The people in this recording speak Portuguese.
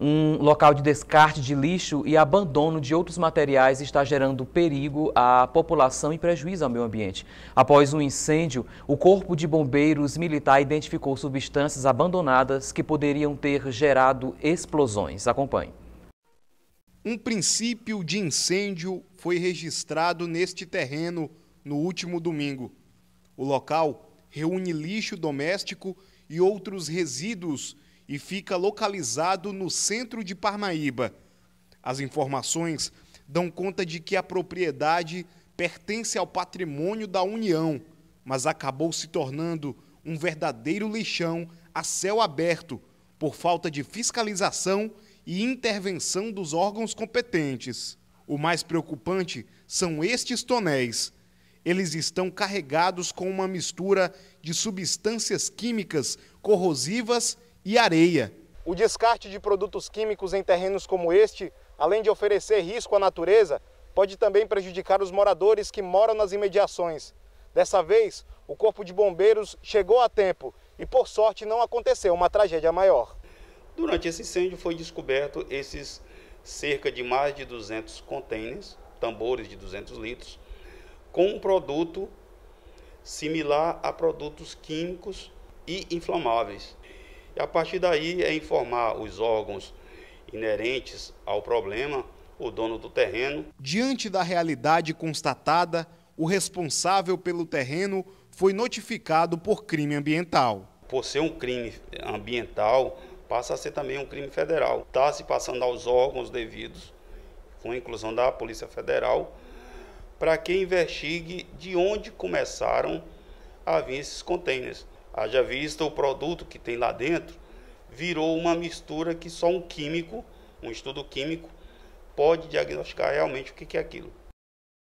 um local de descarte de lixo e abandono de outros materiais está gerando perigo à população e prejuízo ao meio ambiente. Após um incêndio, o Corpo de Bombeiros Militar identificou substâncias abandonadas que poderiam ter gerado explosões. Acompanhe. Um princípio de incêndio foi registrado neste terreno no último domingo. O local reúne lixo doméstico e outros resíduos e fica localizado no centro de Parnaíba. As informações dão conta de que a propriedade pertence ao patrimônio da União, mas acabou se tornando um verdadeiro lixão a céu aberto por falta de fiscalização e intervenção dos órgãos competentes. O mais preocupante são estes tonéis. Eles estão carregados com uma mistura de substâncias químicas corrosivas e areia. O descarte de produtos químicos em terrenos como este, além de oferecer risco à natureza, pode também prejudicar os moradores que moram nas imediações. Dessa vez, o Corpo de Bombeiros chegou a tempo e, por sorte, não aconteceu uma tragédia maior. Durante esse incêndio foi descoberto esses cerca de mais de 200 contêineres, tambores de 200 litros, com um produto similar a produtos químicos e inflamáveis. E a partir daí é informar os órgãos inerentes ao problema, o dono do terreno. Diante da realidade constatada, o responsável pelo terreno foi notificado por crime ambiental. Por ser um crime ambiental, passa a ser também um crime federal. Está se passando aos órgãos devidos, com a inclusão da Polícia Federal, para que investigue de onde começaram a vir esses contêineres. Haja vista o produto que tem lá dentro virou uma mistura que só um químico, um estudo químico, pode diagnosticar realmente o que é aquilo.